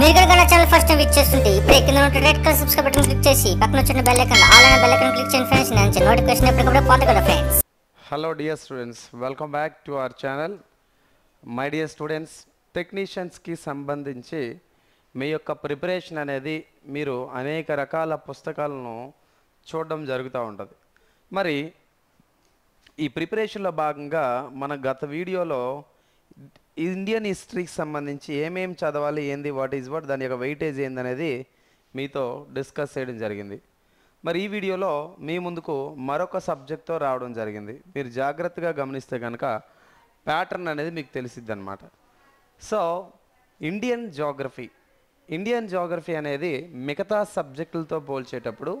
మీరు కూడా channel first time which చేస్తుంటే ఇప్పుడే కింద red colour subscribe button click చేసి పక్కన వచ్చిన బెల్ ఆల్ బెల్ క్లిక్ చేయండి ఫ్రెండ్స్ నేను నోటిఫికేషన్ ఎప్పటికప్పుడు friends hello dear students welcome back to our channel my dear students టెక్నీషియన్స్కి సంబంధించి మీ యొక్క ప్రిపరేషన్ అనేది మీరు అనేక రకాల పుస్తకాలను చూడడం జరుగుతూ ఉంటుంది మరి ఈ ప్రిపరేషన్లో భాగంగా మన గత వీడియోలో ఇండియన్ హిస్టరీకి సంబంధించి ఏమేమి చదవాలి ఏంది వాట్ ఈజ్ వాట్ దాని యొక్క వెయిటేజ్ ఏందనేది మీతో డిస్కస్ చేయడం జరిగింది మరి ఈ వీడియోలో మీ ముందుకు మరొక సబ్జెక్ట్తో రావడం జరిగింది మీరు జాగ్రత్తగా గమనిస్తే కనుక ప్యాటర్న్ అనేది మీకు తెలిసిద్ది అనమాట so Indian geography Indian geography అనేది మిగతా సబ్జెక్టులతో పోల్చేటప్పుడు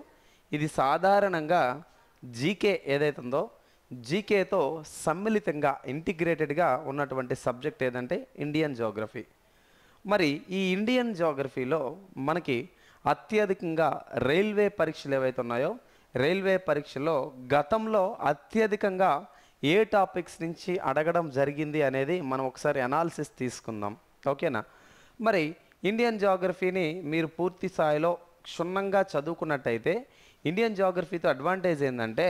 ఇది సాధారణంగా జీకే ఏదైతుందో జీకేతో సమ్మిళితంగా ఇంటిగ్రేటెడ్గా ఉన్నటువంటి సబ్జెక్ట్ ఏదంటే ఇండియన్ జోగ్రఫీ మరి ఈ ఇండియన్ జోగ్రఫీలో మనకి అత్యధికంగా రైల్వే పరీక్షలు ఏవైతే ఉన్నాయో రైల్వే పరీక్షలో గతంలో అత్యధికంగా ఏ టాపిక్స్ నుంచి అడగడం జరిగింది అనేది మనం ఒకసారి అనాలిసిస్ తీసుకుందాం ఓకేనా మరి ఇండియన్ జాగ్రఫీని మీరు పూర్తి స్థాయిలో క్షుణ్ణంగా చదువుకున్నట్టయితే ఇండియన్ జాగ్రఫీతో అడ్వాంటేజ్ ఏంటంటే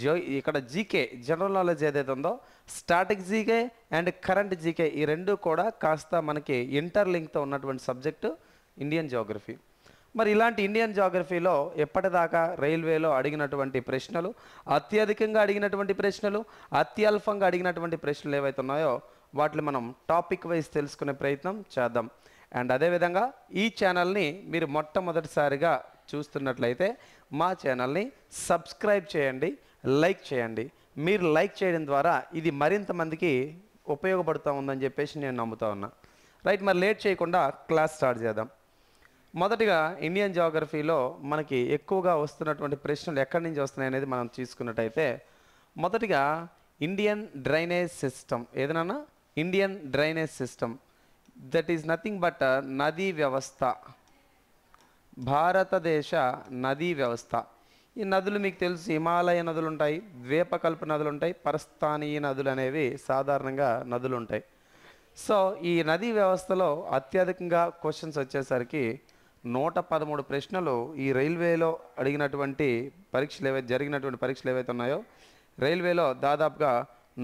జో ఇక్కడ జీకే జనరల్ నాలెడ్జ్ ఏదైతే ఉందో static GK and current GK ఈ రెండు కూడా కాస్త మనకి ఇంటర్లింక్తో ఉన్నటువంటి సబ్జెక్టు ఇండియన్ జియోగ్రఫీ మరి ఇలాంటి ఇండియన్ జియోగ్రఫీలో ఎప్పటిదాకా రైల్వేలో అడిగినటువంటి ప్రశ్నలు అత్యధికంగా అడిగినటువంటి ప్రశ్నలు అత్యల్పంగా అడిగినటువంటి ప్రశ్నలు ఏవైతే ఉన్నాయో వాటిని మనం టాపిక్ వైజ్ తెలుసుకునే ప్రయత్నం చేద్దాం అండ్ అదేవిధంగా ఈ ఛానల్ని మీరు మొట్టమొదటిసారిగా చూస్తున్నట్లయితే మా ఛానల్ని సబ్స్క్రైబ్ చేయండి లైక్ చేయండి మీరు లైక్ చేయడం ద్వారా ఇది మరింత మందికి ఉపయోగపడుతూ ఉందని చెప్పేసి నేను నమ్ముతా ఉన్నా రైట్ మరి లేట్ చేయకుండా క్లాస్ స్టార్ట్ చేద్దాం మొదటగా ఇండియన్ జాగ్రఫీలో మనకి ఎక్కువగా వస్తున్నటువంటి ప్రశ్నలు ఎక్కడి నుంచి వస్తున్నాయి అనేది మనం తీసుకున్నట్టయితే మొదటిగా ఇండియన్ డ్రైనేజ్ సిస్టమ్ ఏదైనా Indian drainage system that is nothing but నదీ వ్యవస్థ భారతదేశ నదీ వ్యవస్థ ఈ నదులు మీకు తెలుసు హిమాలయ నదులు ఉంటాయి ద్వీపకల్ప నదులు ఉంటాయి పరస్థానీయ నదులు అనేవి సాధారణంగా నదులు ఉంటాయి సో ఈ నదీ వ్యవస్థలో అత్యధికంగా క్వశ్చన్స్ వచ్చేసరికి నూట పదమూడు ప్రశ్నలు ఈ రైల్వేలో అడిగినటువంటి పరీక్షలు ఏవైతే జరిగినటువంటి పరీక్షలు ఏవైతే ఉన్నాయో రైల్వేలో దాదాపుగా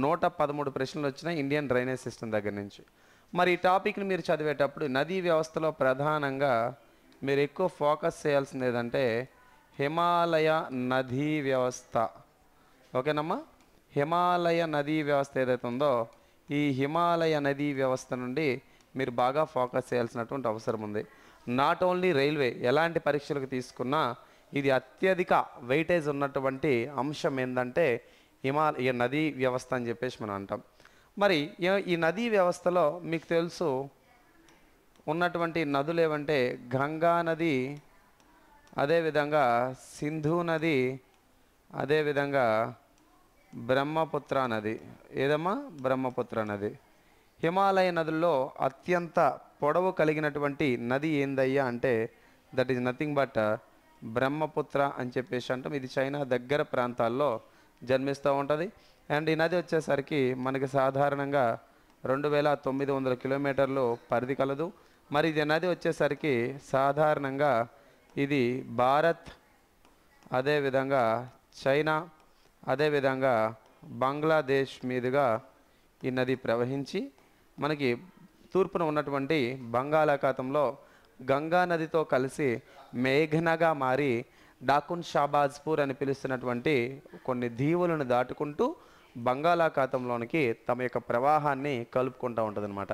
నూట పదమూడు ప్రశ్నలు వచ్చినాయి ఇండియన్ డ్రైనేజ్ సిస్టమ్ దగ్గర నుంచి మరి ఈ టాపిక్ని మీరు చదివేటప్పుడు నదీ వ్యవస్థలో ప్రధానంగా మీరు ఎక్కువ ఫోకస్ చేయాల్సింది ఏదంటే హిమాలయ నదీ వ్యవస్థ ఓకేనమ్మా హిమాలయ నదీ వ్యవస్థ ఏదైతే ఉందో ఈ హిమాలయ నదీ వ్యవస్థ నుండి మీరు బాగా ఫోకస్ చేయాల్సినటువంటి అవసరం ఉంది నాట్ ఓన్లీ రైల్వే ఎలాంటి పరీక్షలకు తీసుకున్నా ఇది అత్యధిక వెయిటేజ్ ఉన్నటువంటి అంశం ఏంటంటే హిమాలయ నదీ వ్యవస్థ అని చెప్పేసి మనం అంటాం మరి ఈ నదీ వ్యవస్థలో మీకు తెలుసు ఉన్నటువంటి నదులు ఏవంటే గంగా నది అదేవిధంగా సింధు నది అదేవిధంగా బ్రహ్మపుత్ర నది ఏదమ్మా బ్రహ్మపుత్ర నది హిమాలయ నదుల్లో అత్యంత పొడవు కలిగినటువంటి నది ఏందయ్యా అంటే that is nothing but Brahmaputra అని చెప్పేసి అంటాం ఇది చైనా దగ్గర ప్రాంతాల్లో జన్మిస్తూ ఉంటుంది అండ్ ఈ నది వచ్చేసరికి మనకి సాధారణంగా రెండు వేల తొమ్మిది వందల కిలోమీటర్లు పరిధి కలదు మరి ఇది నది వచ్చేసరికి సాధారణంగా ఇది భారత్ అదేవిధంగా చైనా అదేవిధంగా బంగ్లాదేశ్ మీదుగా ఈ నది ప్రవహించి మనకి తూర్పున ఉన్నటువంటి బంగాళాఖాతంలో గంగా నదితో కలిసి మేఘనగా మారి డాకున్ షాబాజ్పూర్ అని పిలుస్తున్నటువంటి కొన్ని దీవులను దాటుకుంటూ బంగాళాఖాతంలోనికి తమ యొక్క ప్రవాహాన్ని కలుపుకుంటూ ఉంటుంది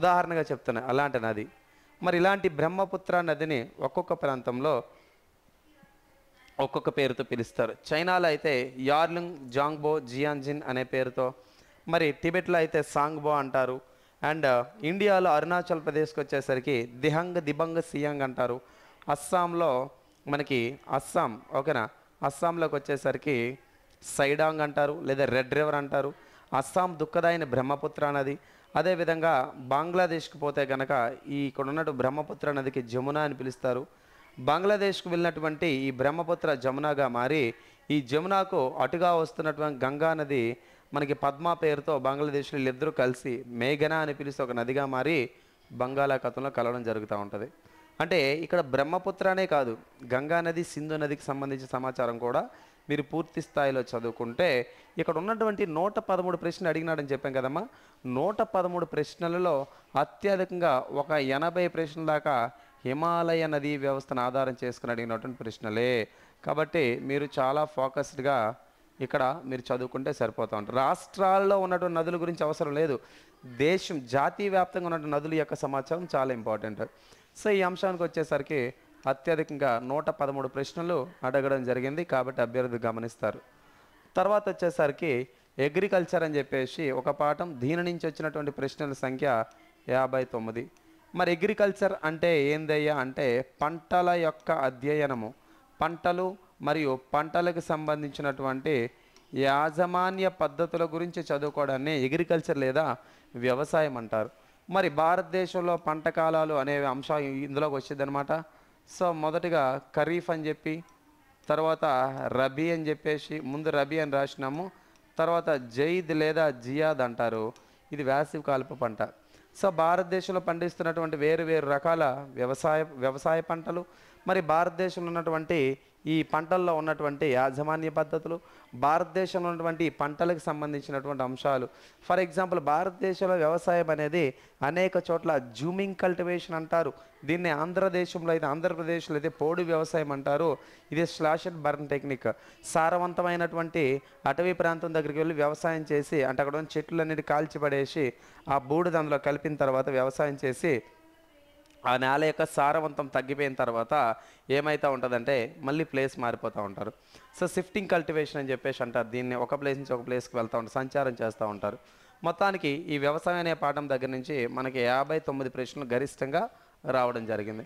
ఉదాహరణగా చెప్తున్నా అలాంటి నది మరి ఇలాంటి బ్రహ్మపుత్ర నదిని ఒక్కొక్క ప్రాంతంలో ఒక్కొక్క పేరుతో పిలుస్తారు చైనాలో అయితే యార్లింగ్ జాంగ్బో జియాన్జిన్ అనే పేరుతో మరి టిబెట్లో అయితే సాంగ్బో అంటారు అండ్ ఇండియాలో అరుణాచల్ ప్రదేశ్కి వచ్చేసరికి దిహంగ్ దిబంగ్ సియాంగ్ అంటారు అస్సాంలో మనకి అస్సాం ఓకేనా అస్సాంలోకి వచ్చేసరికి సైడాంగ్ అంటారు లేదా రెడ్ రివర్ అంటారు అస్సాం దుఃఖదాయని బ్రహ్మపుత్ర నది అదేవిధంగా బంగ్లాదేశ్కి పోతే గనక ఈ ఇక్కడ ఉన్నట్టు బ్రహ్మపుత్ర నదికి జమున అని పిలుస్తారు బంగ్లాదేశ్కు వెళ్ళినటువంటి ఈ బ్రహ్మపుత్ర జమునగా మారి ఈ జమునాకు అటుగా వస్తున్నటువంటి గంగా నది మనకి పద్మా పేరుతో బంగ్లాదేశ్లో వీళ్ళిద్దరూ కలిసి మేఘన అని పిలిస్తే ఒక నదిగా మారి బంగాళాఖాతంలో కలవడం జరుగుతూ ఉంటుంది అంటే ఇక్కడ బ్రహ్మపుత్రనే కాదు గంగా నది సింధు నదికి సంబంధించిన సమాచారం కూడా మీరు పూర్తి స్థాయిలో చదువుకుంటే ఇక్కడ ఉన్నటువంటి నూట పదమూడు ప్రశ్నలు అడిగినాడని చెప్పాం కదమ్మా నూట పదమూడు ప్రశ్నలలో అత్యధికంగా ఒక ఎనభై ప్రశ్నల దాకా హిమాలయ నదీ వ్యవస్థను ఆధారం చేసుకుని అడిగినటువంటి ప్రశ్నలే కాబట్టి మీరు చాలా ఫోకస్డ్గా ఇక్కడ మీరు చదువుకుంటే సరిపోతూ ఉంటారు రాష్ట్రాల్లో ఉన్నటువంటి నదుల గురించి అవసరం లేదు దేశం జాతీయ వ్యాప్తంగా ఉన్నటువంటి నదుల యొక్క సమాచారం చాలా ఇంపార్టెంట్ సో ఈ అంశానికి వచ్చేసరికి అత్యధికంగా నూట పదమూడు ప్రశ్నలు అడగడం జరిగింది కాబట్టి అభ్యర్థి గమనిస్తారు తర్వాత వచ్చేసరికి అగ్రికల్చర్ అని చెప్పేసి ఒక పాఠం దీని నుంచి వచ్చినటువంటి ప్రశ్నల సంఖ్య యాభై తొమ్మిది మరి అగ్రికల్చర్ అంటే ఏందయ్యా అంటే పంటల యొక్క అధ్యయనము పంటలు మరియు పంటలకు సంబంధించినటువంటి యాజమాన్య పద్ధతుల గురించి చదువుకోవడాన్ని అగ్రికల్చర్ లేదా వ్యవసాయం అంటారు మరి భారతదేశంలో పంట కాలాలు అనేవి అంశం ఇందులోకి వచ్చిందనమాట సో మొదటిగా ఖరీఫ్ అని చెప్పి తర్వాత రబీ అని చెప్పేసి ముందు రబీ అని రాసినాము తర్వాత జైద్ లేదా జియాద్ అంటారు ఇది వేసవి కాల్పు పంట సో భారతదేశంలో పండిస్తున్నటువంటి వేరు వేరు రకాల వ్యవసాయ వ్యవసాయ పంటలు మరి భారతదేశంలో ఉన్నటువంటి ఈ పంటల్లో ఉన్నటువంటి యాజమాన్య పద్ధతులు భారతదేశంలో ఉన్నటువంటి పంటలకు సంబంధించినటువంటి అంశాలు ఫర్ ఎగ్జాంపుల్ భారతదేశంలో వ్యవసాయం అనేది అనేక చోట్ల జూమింగ్ కల్టివేషన్ అంటారు దీన్ని ఆంధ్రదేశంలో అయితే ఆంధ్రప్రదేశ్లో అయితే పోడు వ్యవసాయం అంటారు ఇది స్లాష్ అండ్ బర్న్ టెక్నిక్ సారవంతమైనటువంటి అటవీ ప్రాంతం దగ్గరికి వెళ్ళి వ్యవసాయం చేసి అంటే అక్కడ ఉన్న చెట్లు అనేది కాల్చిపడేసి ఆ బూడిద అందులో కలిపిన తర్వాత వ్యవసాయం చేసి ఆ నేల యొక్క సారవంతం తగ్గిపోయిన తర్వాత ఏమైతూ ఉంటుందంటే మళ్ళీ ప్లేస్ మారిపోతూ ఉంటారు సో షిఫ్టింగ్ కల్టివేషన్ అని చెప్పేసి అంటారు దీన్ని ఒక ప్లేస్ నుంచి ఒక ప్లేస్కి వెళ్తూ ఉంటారు సంచారం చేస్తూ ఉంటారు మొత్తానికి ఈ వ్యవసాయం అనే పాఠం దగ్గర నుంచి మనకి యాభై తొమ్మిది ప్రశ్నలు గరిష్టంగా రావడం జరిగింది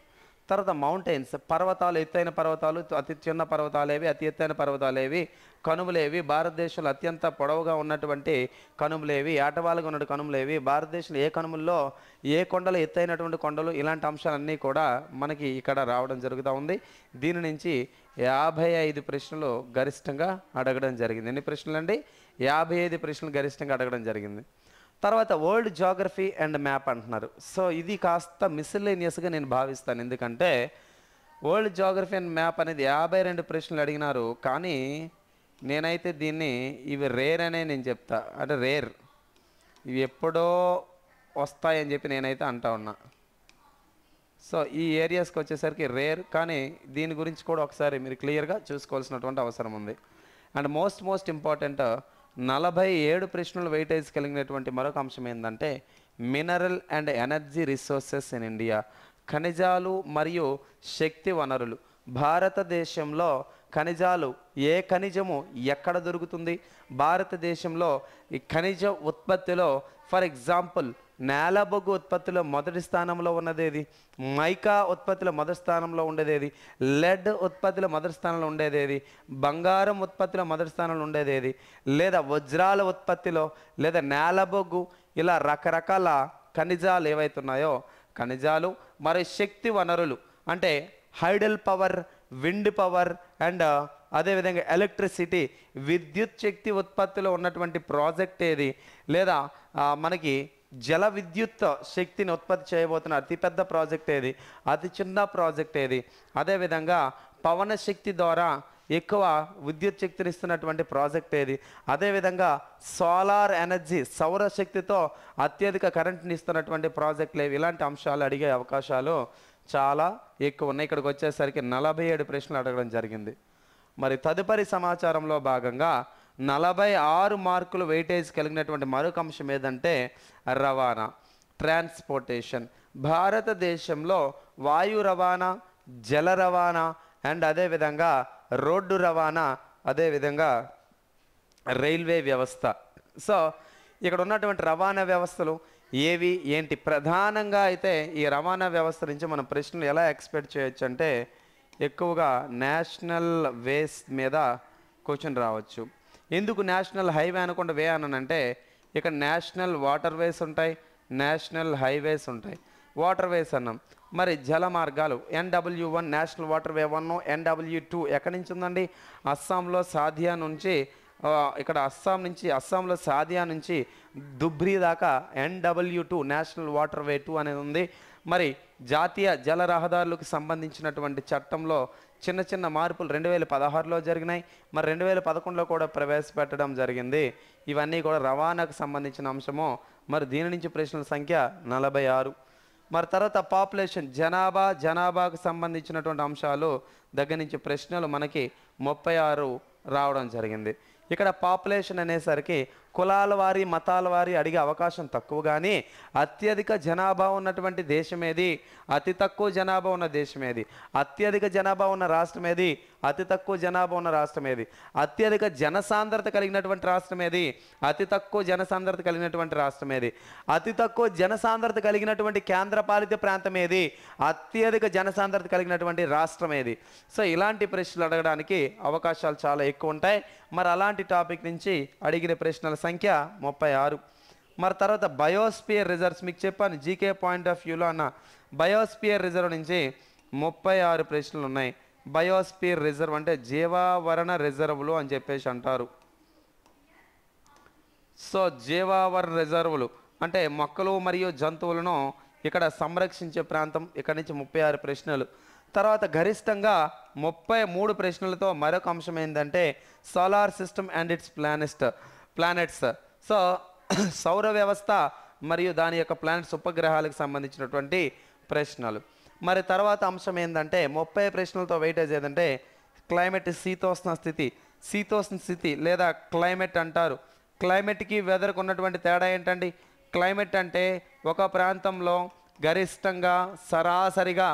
తర్వాత మౌంటైన్స్ పర్వతాలు ఎత్తైన పర్వతాలు అతి చిన్న పర్వతాలేవి అతి ఎత్తైన పర్వతాలేవి కనుమలేవి భారతదేశంలో అత్యంత పొడవుగా ఉన్నటువంటి కనుమలేవి ఏటవాలుగా ఉన్న కనుములేవి భారతదేశంలో ఏ కనుముల్లో ఏ కొండలు ఎత్తైనటువంటి కొండలు ఇలాంటి అంశాలన్నీ కూడా మనకి ఇక్కడ రావడం జరుగుతూ ఉంది దీని నుంచి యాభై ఐదు ప్రశ్నలు గరిష్టంగా అడగడం జరిగింది ఎన్ని ప్రశ్నలు అండి యాభై ఐదు ప్రశ్నలు గరిష్టంగా అడగడం జరిగింది తర్వాత వరల్డ్ జాగ్రఫీ అండ్ మ్యాప్ అంటున్నారు సో ఇది కాస్త మిస్లేనియస్గా నేను భావిస్తాను ఎందుకంటే వరల్డ్ జాగ్రఫీ అండ్ మ్యాప్ అనేది యాభై రెండు ప్రశ్నలు అడిగినారు కానీ నేనైతే దీన్ని ఇవి రేర్ అనే నేను చెప్తా అంటే రేర్ ఇవి ఎప్పుడో వస్తాయని చెప్పి నేనైతే అంటా ఉన్నా సో ఈ ఏరియాస్కి వచ్చేసరికి రేర్ కానీ దీని గురించి కూడా ఒకసారి మీరు క్లియర్గా చూసుకోవాల్సినటువంటి అవసరం ఉంది అండ్ మోస్ట్ మోస్ట్ ఇంపార్టెంట్ నలభై ఏడు ప్రశ్నలు వెయిటేజ్ కలిగినటువంటి మరొక అంశం ఏంటంటే mineral and energy resources in India ఖనిజాలు మరియు శక్తి వనరులు భారతదేశంలో ఖనిజాలు ఏ ఖనిజము ఎక్కడ దొరుకుతుంది భారతదేశంలో ఈ ఖనిజ ఉత్పత్తిలో ఫర్ ఎగ్జాంపుల్ నేలబొగ్గు ఉత్పత్తిలో మొదటి స్థానంలో ఉన్నదేది మైకా ఉత్పత్తిలో మొదటి స్థానంలో ఉండేదేది లెడ్ ఉత్పత్తిలో మొదటి స్థానంలో ఉండేదేది బంగారం ఉత్పత్తిలో మొదటి స్థానంలో ఉండేదేది లేదా వజ్రాల ఉత్పత్తిలో లేదా నేలబొగ్గు ఇలా రకరకాల ఖనిజాలు ఏవైతున్నాయో ఖనిజాలు మరి శక్తి వనరులు అంటే hydel power wind power and అదేవిధంగా ఎలక్ట్రిసిటీ విద్యుత్ శక్తి ఉత్పత్తిలో ఉన్నటువంటి ప్రాజెక్ట్ ఏది లేదా మనకి జల విద్యుత్ శక్తిని ఉత్పత్తి చేయబోతున్న అతిపెద్ద ప్రాజెక్ట్ ఏది అతి చిన్న ప్రాజెక్ట్ ఏది అదేవిధంగా పవన శక్తి ద్వారా ఎక్కువ విద్యుత్ శక్తిని ఇస్తున్నటువంటి ప్రాజెక్ట్ ఏది అదేవిధంగా సోలార్ ఎనర్జీ సౌరశక్తితో అత్యధిక కరెంట్ని ఇస్తున్నటువంటి ప్రాజెక్టులు ఏవి ఇలాంటి అంశాలు అడిగే అవకాశాలు చాలా ఎక్కువ ఉన్నాయి ఇక్కడికి వచ్చేసరికి నలభై ఏడు ప్రశ్నలు అడగడం జరిగింది మరి తదుపరి సమాచారంలో భాగంగా నలభై ఆరు మార్కులు వెయిటేజ్ కలిగినటువంటి మరొక అంశం ఏదంటే రవాణా ట్రాన్స్పోర్టేషన్ భారతదేశంలో వాయు రవాణా జల రవాణా అండ్ అదేవిధంగా రోడ్డు రవాణా అదేవిధంగా రైల్వే వ్యవస్థ సో ఇక్కడ ఉన్నటువంటి రవాణా వ్యవస్థలు ఏవి ఏంటి ప్రధానంగా అయితే ఈ రవాణా వ్యవస్థ నుంచి మనం ప్రశ్నలు ఎలా ఎక్స్పెక్ట్ చేయొచ్చు అంటే ఎక్కువగా నేషనల్ వేస్ మీద క్వశ్చన్ రావచ్చు ఎందుకు నేషనల్ హైవే అనకుండా వే అనంటే ఇక్కడ నేషనల్ వాటర్ వేస్ ఉంటాయి నేషనల్ హైవేస్ ఉంటాయి వాటర్ వేస్ అన్నాం మరి జల మార్గాలు NW one national water way one NW two ఎక్కడి నుంచి ఉందండి అస్సాంలో సాధియా నుంచి ఇక్కడ అస్సాం నుంచి అస్సాంలో సాధియా నుంచి దుబ్రి దాకా NW two national water way two అనేది ఉంది మరి జాతీయ జల రహదారులకు సంబంధించినటువంటి చట్టంలో చిన్న చిన్న మార్పులు రెండు వేల పదహారులో జరిగినాయి మరి రెండు వేల పదకొండులో కూడా ప్రవేశపెట్టడం జరిగింది ఇవన్నీ కూడా రవాణాకు సంబంధించిన అంశము మరి దీని నుంచి ప్రశ్నల సంఖ్య నలభై ఆరు మరి తర్వాత పాపులేషన్ జనాభా జనాభాకు సంబంధించినటువంటి అంశాలు దగ్గర నుంచి ప్రశ్నలు మనకి ముప్పై ఆరు రావడం జరిగింది ఇక్కడ పాపులేషన్ అనేసరికి కులాల వారి మతాల వారి అడిగే అవకాశం తక్కువగానే అత్యధిక జనాభా ఉన్నటువంటి దేశం ఏది అతి తక్కువ జనాభా ఉన్న దేశం ఏది అత్యధిక జనాభా ఉన్న రాష్ట్రం ఏది అతి తక్కువ జనాభా ఉన్న రాష్ట్రం ఏది అత్యధిక జనసాంద్రత కలిగినటువంటి రాష్ట్రం ఏది అతి తక్కువ జనసాంద్రత కలిగినటువంటి రాష్ట్రం ఏది అతి తక్కువ జనసాంద్రత కలిగినటువంటి కేంద్రపాలిత ప్రాంతం ఏది అత్యధిక జనసాంద్రత కలిగినటువంటి రాష్ట్రం ఏది సో ఇలాంటి ప్రశ్నలు అడగడానికి అవకాశాలు చాలా ఎక్కువ ఉంటాయి మరి అలాంటి టాపిక్ నుంచి అడిగిన ప్రశ్నల సంఖ్య ముప్పై ఆరు మరి తర్వాత బయోస్పియర్ రిజర్వ్స్ మీకు చెప్పాను జీకే పాయింట్ ఆఫ్ వ్యూలో అన్న బయోస్పియర్ రిజర్వ్ నుంచి ముప్పై ఆరు ప్రశ్నలు ఉన్నాయి బయోస్పియర్ రిజర్వ్ అంటే జీవావరణ రిజర్వులు అని చెప్పేసి అంటారు సో జీవావరణ రిజర్వులు అంటే మొక్కలు మరియు జంతువులను ఇక్కడ సంరక్షించే ప్రాంతం ఇక్కడ నుంచి ముప్పై ఆరు ప్రశ్నలు తర్వాత గరిష్టంగా ముప్పై మూడు ప్రశ్నలతో మరొక అంశం ఏంటంటే solar system and its planets planets so సౌర వ్యవస్థ మరియు దాని యొక్క ప్లానెట్స్ ఉపగ్రహాలకు సంబంధించినటువంటి ప్రశ్నలు మరి తర్వాత అంశం ఏంటంటే ముప్పై ప్రశ్నలతో వెయిటేజ్ ఏంటంటే క్లైమేట్ శీతోష్ణ స్థితి శీతోష్ణ స్థితి లేదా క్లైమేట్ అంటారు క్లైమేట్కి వెదర్కు ఉన్నటువంటి తేడా ఏంటండి క్లైమేట్ అంటే ఒక ప్రాంతంలో గరిష్టంగా సరాసరిగా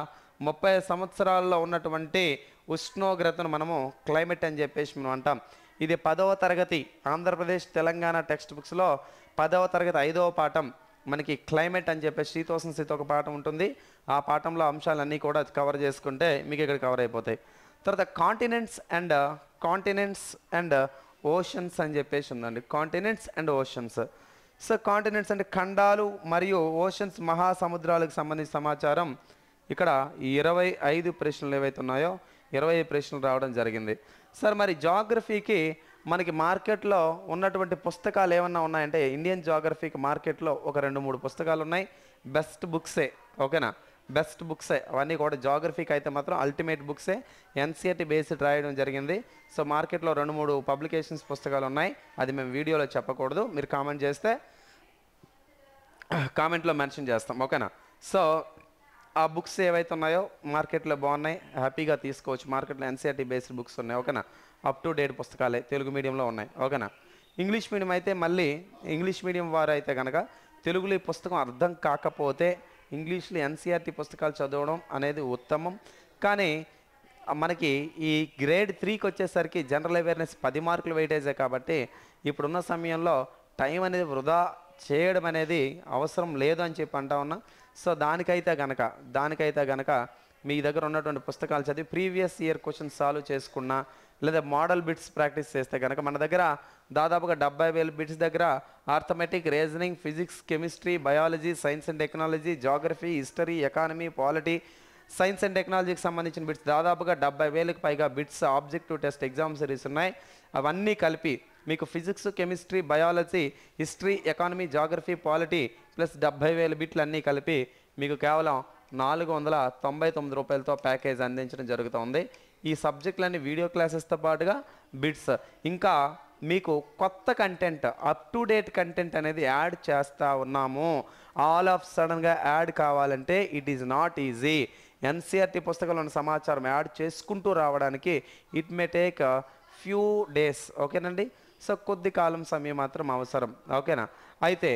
ముప్పై సంవత్సరాల్లో ఉన్నటువంటి ఉష్ణోగ్రతను మనము క్లైమేట్ అని చెప్పేసి మనం అంటాం ఇది పదవ తరగతి ఆంధ్రప్రదేశ్ తెలంగాణ టెక్స్ట్ బుక్స్లో పదవ తరగతి ఐదవ పాఠం మనకి క్లైమేట్ అని చెప్పేసి శీతోష్ణ స్థితి ఒక పాఠం ఉంటుంది ఆ పాఠంలో అంశాలన్నీ కూడా కవర్ చేసుకుంటే మీకు ఇక్కడ కవర్ అయిపోతాయి తర్వాత continents and continents and oceans అని చెప్పేసి ఉందండి continents and oceans so continents అంటే ఖండాలు మరియు ఓషన్స్ మహాసముద్రాలకు సంబంధించిన సమాచారం ఇక్కడ ఇరవై ఐదు ప్రశ్నలు ఏవైతే ఉన్నాయో ఇరవై ప్రశ్నలు రావడం జరిగింది సార్ మరి జాగ్రఫీకి మనకి మార్కెట్లో ఉన్నటువంటి పుస్తకాలు ఏమన్నా ఉన్నాయంటే ఇండియన్ జాగ్రఫీకి మార్కెట్లో ఒక రెండు మూడు పుస్తకాలు ఉన్నాయి బెస్ట్ బుక్సే ఓకేనా బెస్ట్ బుక్సే అవన్నీ కూడా జాగ్రఫీకి అయితే మాత్రం అల్టిమేట్ బుక్సే ఎన్సీఆర్టీ బేస్డ్ రాయడం జరిగింది సో మార్కెట్లో రెండు మూడు పబ్లికేషన్స్ పుస్తకాలు ఉన్నాయి అది మేము వీడియోలో చెప్పకూడదు మీరు కామెంట్ చేస్తే కామెంట్లో మెన్షన్ చేస్తాం ఓకేనా సో ఆ బుక్స్ ఏవైతే ఉన్నాయో మార్కెట్లో బాగున్నాయి హ్యాపీగా తీసుకోవచ్చు మార్కెట్లో ఎన్సీఆర్టీ బేస్డ్ బుక్స్ ఉన్నాయి ఓకేనా అప్ టు డేట్ పుస్తకాలే తెలుగు మీడియంలో ఉన్నాయి ఓకేనా ఇంగ్లీష్ మీడియం అయితే మళ్ళీ ఇంగ్లీష్ మీడియం వారు అయితే కనుక తెలుగులో ఈ పుస్తకం అర్థం కాకపోతే ఇంగ్లీష్లో ఎన్సీఆర్టీ e పుస్తకాలు చదవడం అనేది ఉత్తమం కానీ మనకి ఈ గ్రేడ్ త్రీకి వచ్చేసరికి జనరల్ అవేర్నెస్ పది మార్కులు వెయిటేజే కాబట్టి ఇప్పుడున్న సమయంలో టైం అనేది వృధా చేయడం అనేది అవసరం లేదు అని చెప్పి అంటా ఉన్నా సో దానికైతే గనక దానికైతే గనక మీ దగ్గర ఉన్నటువంటి పుస్తకాలు చదివి ప్రీవియస్ ఇయర్ క్వశ్చన్ సాల్వ్ చేసుకున్నా లేదా మోడల్ బిట్స్ ప్రాక్టీస్ చేస్తే కనుక మన దగ్గర దాదాపుగా డెబ్బై వేల బిట్స్ దగ్గర arithmetic reasoning physics chemistry biology science and technology geography history economy polity science and టెక్నాలజీకి సంబంధించిన బిట్స్ దాదాపుగా డెబ్బై వేలకు పైగా bits objective test exam series ఉన్నాయి అవన్నీ కలిపి మీకు physics chemistry biology history economy geography polity plus డెబ్బై వేల బిట్లు అన్నీ కలిపి మీకు కేవలం నాలుగు వందల తొంభై తొమ్మిది రూపాయలతో ప్యాకేజ్ అందించడం జరుగుతుంది ఈ సబ్జెక్టులన్నీ వీడియో క్లాసెస్తో పాటుగా బిట్స్ ఇంకా మీకు కొత్త content up to date content అనేది యాడ్ చేస్తూ ఉన్నాము ఆల్ ఆఫ్ సడన్గా యాడ్ కావాలంటే it is not easy NCERT పుస్తకంలో ఉన్న సమాచారం యాడ్ చేసుకుంటూ రావడానికి it may take few days ఓకేనండి సో కొద్ది కాలం సమయం మాత్రం అవసరం ఓకేనా అయితే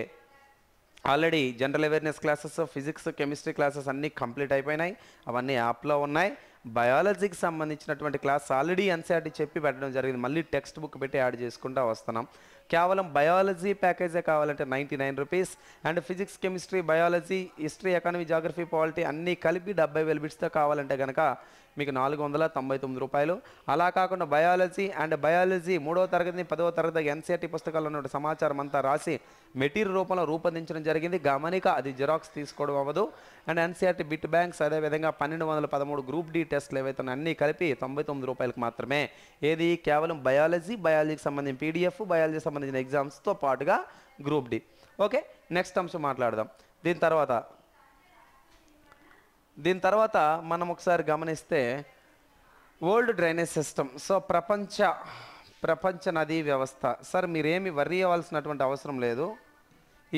already general awareness classes physics chemistry classes అన్నీ కంప్లీట్ అయిపోయినాయి అవన్నీ యాప్లో ఉన్నాయి బయాలజీకి సంబంధించినటువంటి క్లాస్ ఆల్రెడీ ఎన్సీఆర్టీ చెప్పి పెట్టడం జరిగింది మళ్ళీ టెక్స్ట్ బుక్ పెట్టి యాడ్ చేసుకుంటూ వస్తున్నాం కేవలం బయాలజీ ప్యాకేజే కావాలంటే ninety nine rupees and physics chemistry biology history economy geography polity అన్నీ కలిపి డెబ్బై వేలు బిట్స్తో కావాలంటే కనుక మీకు నాలుగు వందల తొంభై తొమ్మిది రూపాయలు అలా కాకుండా బయాలజీ అండ్ బయాలజీ మూడవ తరగతి పదవ తరగతి ఎన్సీఆర్టీ పుస్తకాలు ఉన్న సమాచారం అంతా రాసి మెటీరియల్ రూపంలో రూపొందించడం జరిగింది గమనిక అది జిరాక్స్ తీసుకోవడం అవ్వదు అండ్ ఎన్సీఆర్టీ బిట్ బ్యాంక్స్ అదేవిధంగా పన్నెండు వందల పదమూడు గ్రూప్ డి టెస్ట్లు ఏవైతే అన్నీ కలిపి తొంభై తొమ్మిది రూపాయలకు మాత్రమే ఏది కేవలం బయాలజీ బయాలజీకి సంబంధించిన పీడిఎఫ్ బయాలజీకి సంబంధించిన ఎగ్జామ్స్తో పాటుగా గ్రూప్ డి ఓకే నెక్స్ట్ అంశం మాట్లాడదాం దీని తర్వాత దీని తర్వాత మనం ఒకసారి గమనిస్తే ఓల్డ్ డ్రైనేజ్ సిస్టమ్ సో ప్రపంచ ప్రపంచ నదీ వ్యవస్థ సార్ మీరేమి వర్రీ అవ్వాల్సినటువంటి అవసరం లేదు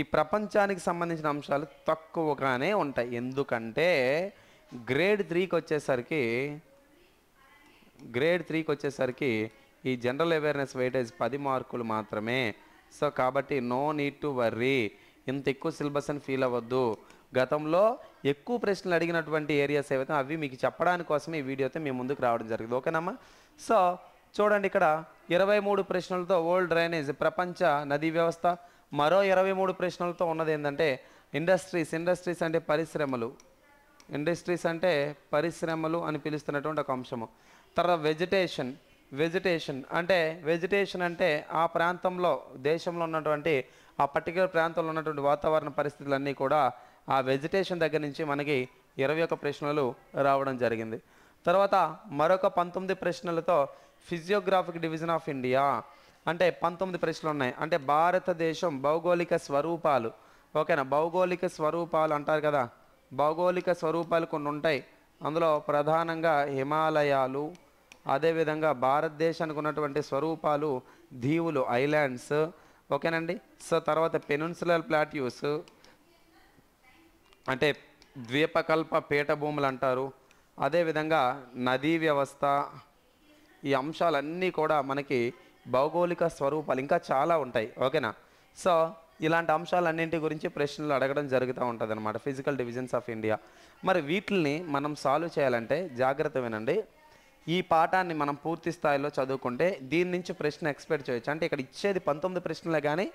ఈ ప్రపంచానికి సంబంధించిన అంశాలు తక్కువగానే ఉంటాయి ఎందుకంటే గ్రేడ్ త్రీకి వచ్చేసరికి గ్రేడ్ త్రీకి వచ్చేసరికి ఈ జనరల్ అవేర్నెస్ వెయిటేజ్ పది మార్కులు మాత్రమే సో కాబట్టి నో నీడ్ టు వర్రీ ఇంత ఎక్కువ సిలబస్ అని ఫీల్ అవ్వద్దు గతంలో ఎక్కువ ప్రశ్నలు అడిగినటువంటి ఏరియాస్ ఏవైతే అవి మీకు చెప్పడాని కోసం ఈ అయితే మేము ముందుకు రావడం జరిగింది ఓకేనమ్మా సో చూడండి ఇక్కడ ఇరవై మూడు ప్రశ్నలతో ఓల్డ్ డ్రైనేజ్ ప్రపంచ నదీ వ్యవస్థ మరో ఇరవై మూడు ప్రశ్నలతో ఉన్నది ఏంటంటే ఇండస్ట్రీస్ ఇండస్ట్రీస్ అంటే పరిశ్రమలు ఇండస్ట్రీస్ అంటే పరిశ్రమలు అని పిలుస్తున్నటువంటి ఒక అంశము తర్వాత వెజిటేషన్ వెజిటేషన్ అంటే వెజిటేషన్ అంటే ఆ ప్రాంతంలో దేశంలో ఉన్నటువంటి ఆ పర్టికులర్ ప్రాంతంలో ఉన్నటువంటి వాతావరణ పరిస్థితులన్నీ కూడా ఆ వెజిటేషన్ దగ్గర నుంచి మనకి ఇరవై ఒక ప్రశ్నలు రావడం జరిగింది తర్వాత మరొక పంతొమ్మిది ప్రశ్నలతో ఫిజియోగ్రాఫిక్ డివిజన్ ఆఫ్ ఇండియా అంటే పంతొమ్మిది ప్రశ్నలు ఉన్నాయి అంటే భారతదేశం భౌగోళిక స్వరూపాలు ఓకేనా భౌగోళిక స్వరూపాలు అంటారు కదా భౌగోళిక స్వరూపాలు కొన్ని ఉంటాయి అందులో ప్రధానంగా హిమాలయాలు అదేవిధంగా భారతదేశానికి ఉన్నటువంటి స్వరూపాలు దీవులు ఐలాండ్స్ ఓకేనండి సో తర్వాత పెనున్సులర్ ప్లాట్యూస్ అంటే ద్వీపకల్ప పీఠభూములు అంటారు అదేవిధంగా నదీ వ్యవస్థ ఈ అంశాలన్నీ కూడా మనకి భౌగోళిక స్వరూపాలు ఇంకా చాలా ఉంటాయి ఓకేనా సో ఇలాంటి అంశాలన్నింటి గురించి ప్రశ్నలు అడగడం జరుగుతూ ఉంటుంది అనమాట ఫిజికల్ డివిజన్స్ ఆఫ్ ఇండియా మరి వీటిని మనం సాల్వ్ చేయాలంటే జాగ్రత్త వినండి ఈ పాఠాన్ని మనం పూర్తి స్థాయిలో చదువుకుంటే దీని నుంచి ప్రశ్న ఎక్స్పెక్ట్ చేయొచ్చు అంటే ఇక్కడ ఇచ్చేది పంతొమ్మిది ప్రశ్నలే కానీ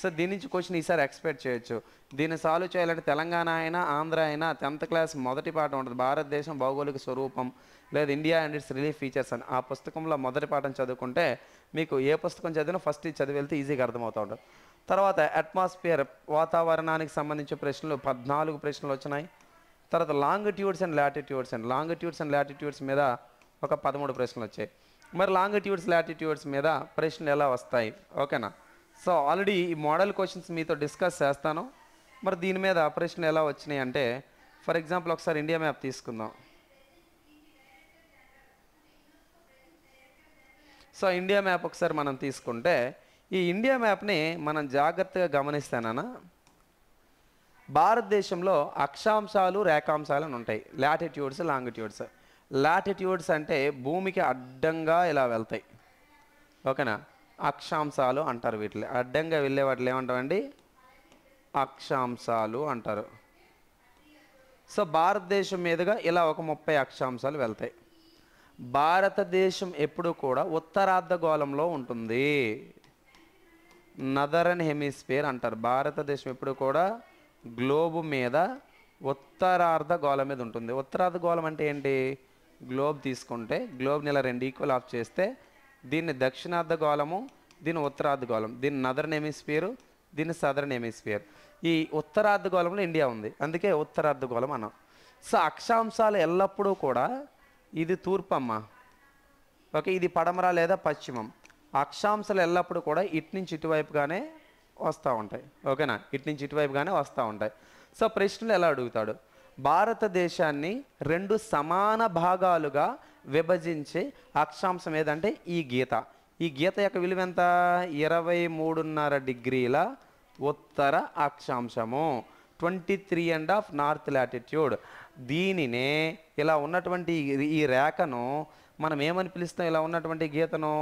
సో దీని నుంచి క్వశ్చన్ ఈసారి ఎక్స్పెక్ట్ చేయొచ్చు దీన్ని సాల్వ్ చేయాలంటే తెలంగాణ అయినా ఆంధ్ర అయినా టెన్త్ క్లాస్ మొదటి పాఠం ఉంటుంది భారతదేశం భౌగోళిక స్వరూపం లేదా India and its relief features అని ఆ పుస్తకంలో మొదటి పాఠం చదువుకుంటే మీకు ఏ పుస్తకం చదివినా ఫస్ట్ చదివి వెళ్తే ఈజీగా అర్థమవుతూ ఉంటుంది తర్వాత అట్మాస్ఫియర్ వాతావరణానికి సంబంధించిన ప్రశ్నలు పద్నాలుగు ప్రశ్నలు వచ్చినాయి తర్వాత longitudes and latitudes and longitudes and latitudes మీద ఒక పదమూడు ప్రశ్నలు వచ్చాయి మరి లాంగిట్యూడ్స్ లాటిట్యూడ్స్ మీద ప్రశ్నలు ఎలా వస్తాయి ఓకేనా సో ఆల్రెడీ ఈ మోడల్ క్వశ్చన్స్ మీతో డిస్కస్ చేస్తాను మరి దీని మీద ఆపరేషన్ ఎలా వచ్చినాయి అంటే ఫర్ ఎగ్జాంపుల్ ఒకసారి ఇండియా మ్యాప్ తీసుకుందాం సో ఇండియా మ్యాప్ ఒకసారి మనం తీసుకుంటే ఈ ఇండియా మ్యాప్ని మనం జాగ్రత్తగా గమనిస్తానా భారతదేశంలో అక్షాంశాలు రేఖాంశాలు అని ఉంటాయి లాటిట్యూడ్స్ లాంగిట్యూడ్స్ లాటిట్యూడ్స్ అంటే భూమికి అడ్డంగా ఇలా వెళ్తాయి ఓకేనా అక్షాంశాలు అంటారు వీటిని అడ్డంగా వెళ్ళే వాటిలో ఏమంటామండి అక్షాంశాలు అంటారు సో భారతదేశం మీదుగా ఇలా ఒక ముప్పై అక్షాంశాలు వెళ్తాయి భారతదేశం ఎప్పుడు కూడా ఉత్తరార్ధగోళంలో ఉంటుంది నదరన్ హెమిస్ఫియర్ అంటారు భారతదేశం ఎప్పుడు కూడా గ్లోబు మీద ఉత్తరార్ధగోళం మీద ఉంటుంది ఉత్తరార్ధగోళం అంటే ఏంటి గ్లోబ్ తీసుకుంటే గ్లోబ్ని ఇలా రెండు ఈక్వల్ ఆఫ్ చేస్తే దీన్ని దక్షిణార్ధ గోళము దీని ఉత్తరార్ధ గోళం దీని నదర్న్ ఎమిస్ఫియర్ దీని సదర్న్ ఎమిస్ఫియర్ ఈ ఉత్తరార్ధ గోళంలో ఇండియా ఉంది అందుకే ఉత్తరార్ధ గోళం అన్నాం సో అక్షాంశాలు ఎల్లప్పుడూ కూడా ఇది తూర్పమ్మ ఓకే ఇది పడమర లేదా పశ్చిమం అక్షాంశాలు ఎల్లప్పుడూ కూడా ఇటు నుంచి ఇటువైపుగానే వస్తూ ఉంటాయి ఓకేనా ఇటు నుంచి ఇటువైపుగానే వస్తూ ఉంటాయి సో ప్రశ్నలు ఎలా అడుగుతాడు భారతదేశాన్ని రెండు సమాన భాగాలుగా విభజించే అక్షాంశం ఏదంటే ఈ గీత ఈ గీత యొక్క విలువ ఎంత ఇరవై మూడున్నర డిగ్రీల ఉత్తర అక్షాంశము twenty three and half north latitude దీనినే ఇలా ఉన్నటువంటి ఈ రేఖను మనం ఏమని పిలుస్తాం ఇలా ఉన్నటువంటి గీతను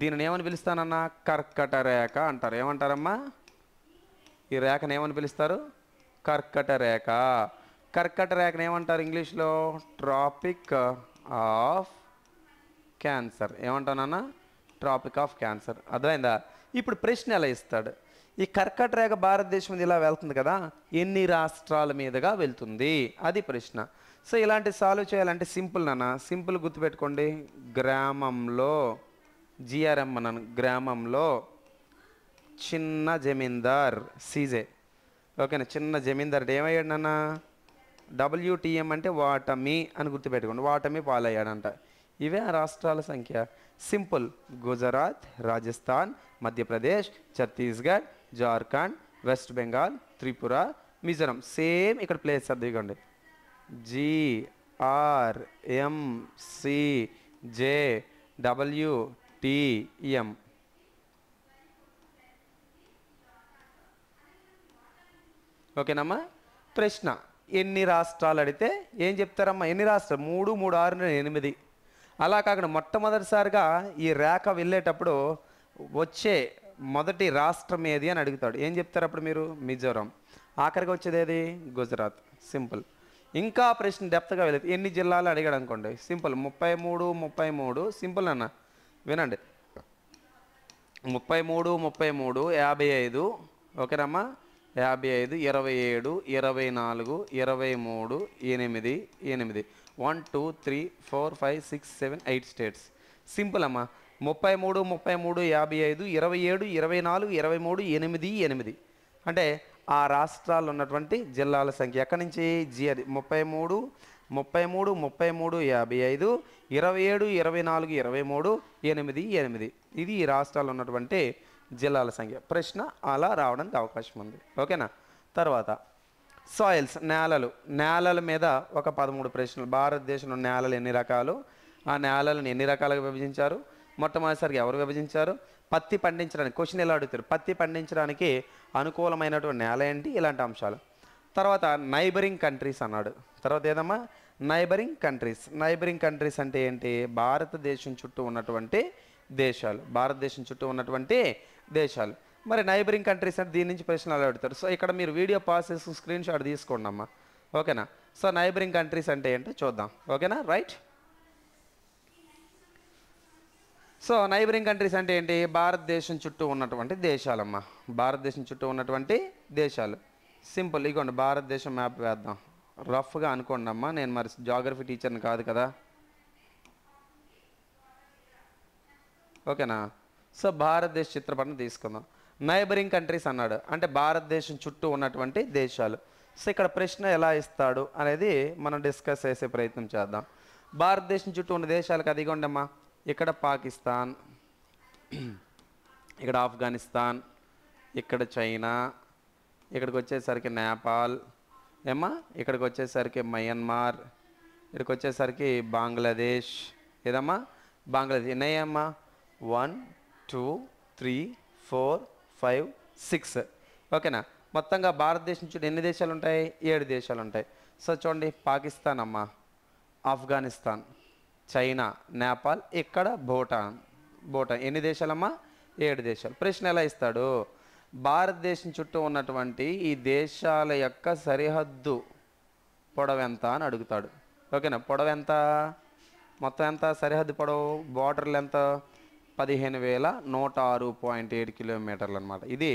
దీనిని ఏమని పిలుస్తానన్న కర్కట రేఖ అంటారు ఏమంటారమ్మా ఈ రేఖను ఏమని పిలుస్తారు కర్కట రేఖ కర్కట రేఖను ఏమంటారు ఇంగ్లీష్లో ట్రాపిక్ ఆఫ్ క్యాన్సర్ ఏమంటానన్నా ట్రాపిక్ ఆఫ్ క్యాన్సర్ అర్థమైందా ఇప్పుడు ప్రశ్న ఎలా ఇస్తాడు ఈ కర్కట రేఖ భారతదేశం మీద ఇలా వెళ్తుంది కదా ఎన్ని రాష్ట్రాల మీదుగా వెళ్తుంది అది ప్రశ్న సో ఇలాంటి సాల్వ్ చేయాలంటే సింపుల్ నాన్న సింపుల్ గుర్తుపెట్టుకోండి గ్రామంలో జిఆర్ఎం అన్నాను గ్రామంలో చిన్న జమీందార్ సీజే ఓకేనా చిన్న జమీందార్ ఏమయ్యాడు నాన్న డబ్ల్యూటీఎం అంటే వాటమి అని గుర్తుపెట్టుకోండి వాటమి పాలయ్యాడంట ఇవే ఆ రాష్ట్రాల సంఖ్య సింపుల్ గుజరాత్ రాజస్థాన్ మధ్యప్రదేశ్ ఛత్తీస్గఢ్ జార్ఖండ్ వెస్ట్ బెంగాల్ త్రిపుర మిజోరం సేమ్ ఇక్కడ ప్లేస్ చదివికోండి జీ ఆర్ జే ఓకేనమ్మా ప్రశ్న ఎన్ని రాష్ట్రాలు అడిగితే ఏం చెప్తారమ్మా ఎన్ని రాష్ట్రాలు మూడు మూడు ఆరు ఎనిమిది అలా కాకుండా మొట్టమొదటిసారిగా ఈ రేఖ వెళ్ళేటప్పుడు వచ్చే మొదటి రాష్ట్రం ఏది అని అడుగుతాడు ఏం చెప్తారు అప్పుడు మీరు మిజోరం ఆఖరికి వచ్చేది ఏది గుజరాత్ సింపుల్ ఇంకా ప్రశ్న డెప్త్గా వెళ్ళేది ఎన్ని జిల్లాలు అడిగాడు అనుకోండి సింపుల్ ముప్పై మూడు ముప్పై మూడు సింపుల్ అన్న వినండి ముప్పై మూడు ముప్పై మూడు యాభై ఐదు ఓకేనమ్మా యాభై ఐదు ఇరవై ఏడు ఇరవై నాలుగు ఇరవై మూడు ఎనిమిది ఎనిమిది one two three four five six seven eight states simple అమ్మా ముప్పై మూడు ముప్పై మూడు యాభై ఐదు ఇరవై ఏడు ఇరవై నాలుగు ఇరవై మూడు ఎనిమిది ఎనిమిది అంటే ఆ రాష్ట్రాల్లో ఉన్నటువంటి జిల్లాల సంఖ్య ఎక్కడి నుంచి జి అది ముప్పై మూడు ముప్పై మూడు ముప్పై మూడు యాభై ఐదు ఇరవై ఏడు ఇరవై నాలుగు ఇరవై మూడు ఎనిమిది ఎనిమిది ఇది ఈ రాష్ట్రాల్లో ఉన్నటువంటి జిల్లాల సంఖ్య ప్రశ్న అలా రావడానికి అవకాశం ఉంది ఓకేనా తర్వాత సాయిల్స్ నేలలు నేలల మీద ఒక పదమూడు ప్రశ్నలు భారతదేశంలో నేలలు ఎన్ని రకాలు ఆ నేలలను ఎన్ని రకాలుగా విభజించారు మొట్టమొదటిసారిగా ఎవరు విభజించారు పత్తి పండించడానికి క్వశ్చన్ ఎలా అడుగుతారు పత్తి పండించడానికి అనుకూలమైనటువంటి నేల ఏంటి ఇలాంటి అంశాలు తర్వాత నైబరింగ్ కంట్రీస్ అన్నాడు తర్వాత ఏదమ్మా నైబరింగ్ కంట్రీస్ నైబరింగ్ కంట్రీస్ అంటే ఏంటి భారతదేశం చుట్టూ ఉన్నటువంటి దేశాలు భారతదేశం చుట్టూ ఉన్నటువంటి దేశాలు మరి నైబరింగ్ కంట్రీస్ అంటే దీని నుంచి ప్రశ్నలు అడుగుతారు సో ఇక్కడ మీరు వీడియో పాస్ చేసి స్క్రీన్ షాట్ తీసుకోండి అమ్మా ఓకేనా సో నైబరింగ్ కంట్రీస్ అంటే ఏంటో చూద్దాం ఓకేనా రైట్ సో నైబరింగ్ కంట్రీస్ అంటే ఏంటి భారతదేశం చుట్టూ ఉన్నటువంటి దేశాలమ్మా భారతదేశం చుట్టూ ఉన్నటువంటి దేశాలు సింపుల్ ఇగోండి భారతదేశం మ్యాప్ వేద్దాం రఫ్గా అనుకోండి అమ్మా నేను మరి జాగ్రఫీ టీచర్ని కాదు కదా ఓకేనా సో భారతదేశ చిత్రపటం తీసుకుందాం నైబరింగ్ కంట్రీస్ అన్నాడు అంటే భారతదేశం చుట్టూ ఉన్నటువంటి దేశాలు సో ఇక్కడ ప్రశ్న ఎలా ఇస్తాడు అనేది మనం డిస్కస్ చేసే ప్రయత్నం చేద్దాం భారతదేశం చుట్టూ ఉన్న దేశాలకు అదిగా ఉండమ్మా ఇక్కడ పాకిస్తాన్ ఇక్కడ ఆఫ్ఘనిస్తాన్ ఇక్కడ చైనా ఇక్కడికి వచ్చేసరికి నేపాల్ ఏమా ఇక్కడికి వచ్చేసరికి మయన్మార్ ఇక్కడికి వచ్చేసరికి బంగ్లాదేశ్ ఏదమ్మా బంగ్లాదేశ్ ఎన్నయ్యమ్మా one two three four five six ఓకేనా మొత్తంగా భారతదేశం చూడండి ఎన్ని దేశాలు ఉంటాయి ఏడు దేశాలు ఉంటాయి సో చూడండి పాకిస్తాన్ అమ్మ ఆఫ్ఘనిస్తాన్ చైనా నేపాల్ ఇక్కడ భూటాన్ భూటాన్ ఎన్ని దేశాలమ్మా ఏడు దేశాలు ప్రశ్న ఎలా ఇస్తాడు భారతదేశం చుట్టూ ఉన్నటువంటి ఈ దేశాల యొక్క సరిహద్దు పొడవ ఎంత అని అడుగుతాడు ఓకేనా పొడవ ఎంత మొత్తం ఎంత సరిహద్దు పొడవు బార్డర్లు ఎంత పదిహేను వేల నూట ఆరు పాయింట్ ఏడు కిలోమీటర్లు అనమాట ఇది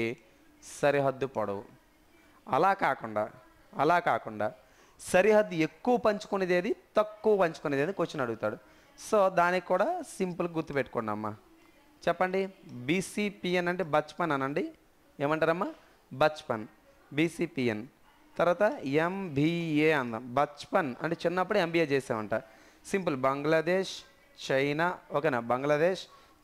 సరిహద్దు పొడవు అలా కాకుండా అలా కాకుండా సరిహద్దు ఎక్కువ పంచుకునేది ఏది తక్కువ పంచుకునేది ఏది క్వశ్చన్ అడుగుతాడు సో దానికి కూడా సింపుల్ గుర్తుపెట్టుకోండి అమ్మా చెప్పండి బీసీపీఎన్ అంటే బచ్పన్ అనండి ఏమంటారమ్మా బచ్పన్ బీసీపీఎన్ తర్వాత ఎంబీఏ అందాం బచ్పన్ అంటే చిన్నప్పుడు ఎంబీఏ చేసామంట సింపుల్ బంగ్లాదేశ్ చైనా ఓకేనా బంగ్లాదేశ్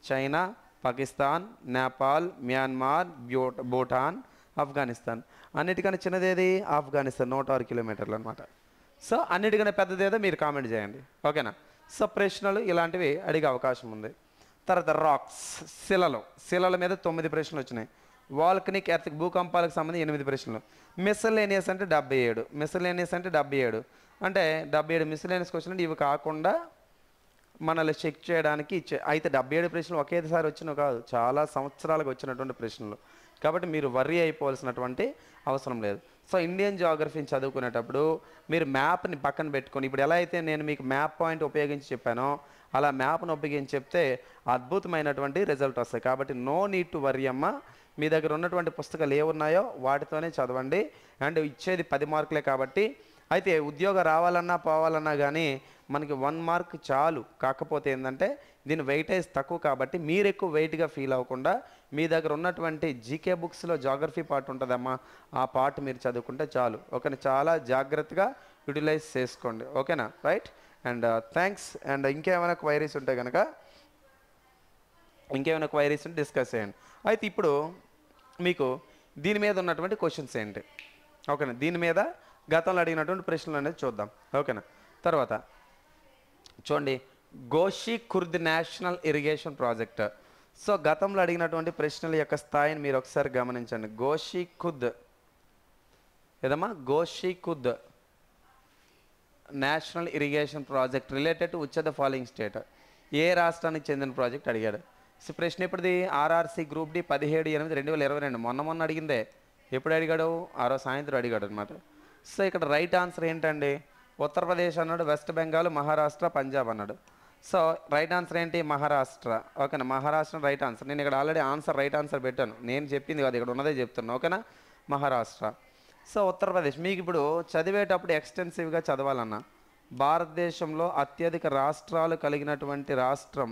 చైనా పాకిస్తాన్ నేపాల్ మ్యాన్మార్ బ్యూట భూటాన్ ఆఫ్ఘనిస్తాన్ అన్నిటికన్నా చిన్నది ఏది ఆఫ్ఘనిస్తాన్ నూట ఆరు కిలోమీటర్లు అనమాట సో అన్నిటికన్నా పెద్దది ఏదో మీరు కామెంట్ చేయండి ఓకేనా సో ప్రశ్నలు ఇలాంటివి అడిగే అవకాశం ఉంది తర్వాత రాక్స్ శిలలు శిలల మీద తొమ్మిది ప్రశ్నలు వచ్చినాయి వాల్కనిక్ ఎర్త్ భూకంపాలకు సంబంధించి ఎనిమిది ప్రశ్నలు మిసలేనియస్ అంటే డెబ్బై ఏడు మిసలేనియస్ అంటే డెబ్బై ఏడు అంటే డెబ్బై ఏడు మిసలేనియస్ క్వశ్చన్ ఇవి కాకుండా మనల్ని చెక్ చేయడానికి ఇచ్చే అయితే డెబ్బై ఏడు ప్రశ్నలు ఒకేసారి వచ్చినవి కాదు చాలా సంవత్సరాలకు వచ్చినటువంటి ప్రశ్నలు కాబట్టి మీరు వర్రీ అయిపోవాల్సినటువంటి అవసరం లేదు సో ఇండియన్ జాగ్రఫీని చదువుకునేటప్పుడు మీరు మ్యాప్ని పక్కన పెట్టుకొని ఇప్పుడు ఎలా అయితే నేను మీకు మ్యాప్ పాయింట్ ఉపయోగించి చెప్పానో అలా మ్యాప్ను ఉపయోగించి చెప్తే అద్భుతమైనటువంటి రిజల్ట్ వస్తాయి కాబట్టి నో నీడ్ టు వర్రీ అమ్మ మీ దగ్గర ఉన్నటువంటి పుస్తకాలు ఏ ఉన్నాయో వాటితోనే చదవండి అండ్ ఇచ్చేది పది మార్కులే కాబట్టి అయితే ఉద్యోగం రావాలన్నా పోవాలన్నా కానీ మనకి వన్ మార్క్ చాలు కాకపోతే ఏంటంటే దీని వెయిటేజ్ తక్కువ కాబట్టి మీరు ఎక్కువ వెయిట్గా ఫీల్ అవ్వకుండా మీ దగ్గర ఉన్నటువంటి జీకే బుక్స్లో జాగ్రఫీ పార్ట్ ఉంటుందమ్మా ఆ పార్ట్ మీరు చదువుకుంటే చాలు ఓకేనా చాలా జాగ్రత్తగా యూటిలైజ్ చేసుకోండి ఓకేనా రైట్ అండ్ థ్యాంక్స్ అండ్ ఇంకేమైనా క్వైరీస్ ఉంటే కనుక ఇంకేమైనా క్వైరీస్ ఉంటే డిస్కస్ చేయండి అయితే ఇప్పుడు మీకు దీని మీద ఉన్నటువంటి క్వశ్చన్స్ ఏంటి ఓకేనా దీని మీద గతంలో అడిగినటువంటి ప్రశ్నలు అనేది చూద్దాం ఓకేనా తర్వాత చూడండి Gosi Khurd national irrigation project so గతంలో అడిగినటువంటి ప్రశ్నల యొక్క స్థాయిని మీరు ఒకసారి గమనించండి గోషి ఖుద్ ఏదమ్మా Gosi Khurd national irrigation project related to ఉచ్చ ద ఫాలోయింగ్ స్టేట్ ఏ రాష్ట్రానికి చెందిన ప్రాజెక్ట్ అడిగాడు సో ప్రశ్న ఇప్పటిది ఆర్ఆర్సీ గ్రూప్ డి పదిహేడు ఎనిమిది రెండు వేల ఇరవై రెండు మొన్న మొన్న అడిగిందే ఎప్పుడు అడిగాడు ఆరో సాయంత్రం అడిగాడు అనమాట సో ఇక్కడ రైట్ ఆన్సర్ ఏంటండి ఉత్తరప్రదేశ్ అన్నాడు వెస్ట్ బెంగాల్ మహారాష్ట్ర పంజాబ్ అన్నాడు సో రైట్ ఆన్సర్ ఏంటి మహారాష్ట్ర ఓకేనా మహారాష్ట్ర రైట్ ఆన్సర్ నేను ఇక్కడ ఆల్రెడీ ఆన్సర్ రైట్ ఆన్సర్ పెట్టాను నేను చెప్పింది కాదు ఇక్కడ ఉన్నదే చెప్తున్నా ఓకేనా మహారాష్ట్ర సో ఉత్తరప్రదేశ్ మీకు ఇప్పుడు చదివేటప్పుడు ఎక్స్టెన్సివ్గా చదవాలన్న భారతదేశంలో అత్యధిక రాష్ట్రాలు కలిగినటువంటి రాష్ట్రం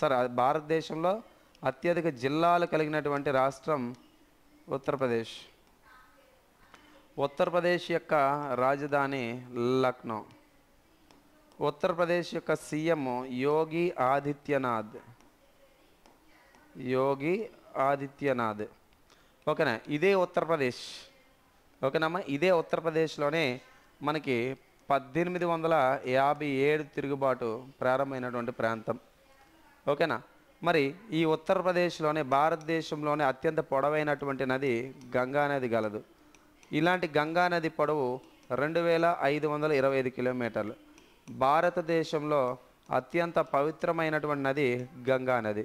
సరే భారతదేశంలో అత్యధిక జిల్లాలు కలిగినటువంటి రాష్ట్రం ఉత్తరప్రదేశ్ ఉత్తరప్రదేశ్ యొక్క రాజధాని లక్నో ఉత్తరప్రదేశ్ యొక్క సీఎం యోగి ఆదిత్యనాథ్ యోగి ఆదిత్యనాథ్ ఓకేనా ఇదే ఉత్తరప్రదేశ్ ఓకేనామా ఇదే ఉత్తరప్రదేశ్లోనే మనకి పద్దెనిమిది వందల యాభై ఏడు తిరుగుబాటు ప్రారంభమైనటువంటి ప్రాంతం ఓకేనా మరి ఈ ఉత్తరప్రదేశ్లోనే భారతదేశంలోనే అత్యంత పొడవైనటువంటి నది గంగా నది గలదు ఇలాంటి గంగా నది పొడవు రెండు వేల ఐదు వందల ఇరవై ఐదు కిలోమీటర్లు భారతదేశంలో అత్యంత పవిత్రమైనటువంటి నది గంగా నది